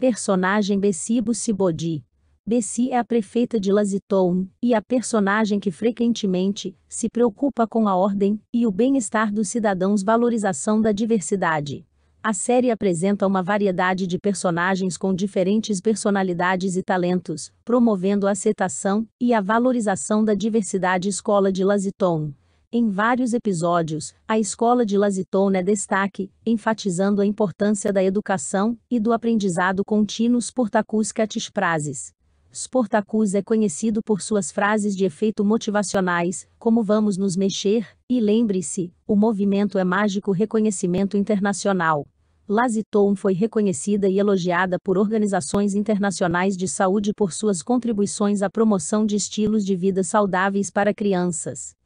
Personagem Bessie Bodhi, Bessie é a prefeita de Laziton, e a personagem que frequentemente se preocupa com a ordem e o bem-estar dos cidadãos valorização da diversidade. A série apresenta uma variedade de personagens com diferentes personalidades e talentos, promovendo a aceitação e a valorização da diversidade escola de Laziton. Em vários episódios, a escola de Lazitone é destaque, enfatizando a importância da educação e do aprendizado contínuo Sportacus Catis Frases. Sportacus é conhecido por suas frases de efeito motivacionais, como vamos nos mexer, e lembre-se, o movimento é mágico reconhecimento internacional. Laziton foi reconhecida e elogiada por organizações internacionais de saúde por suas contribuições à promoção de estilos de vida saudáveis para crianças.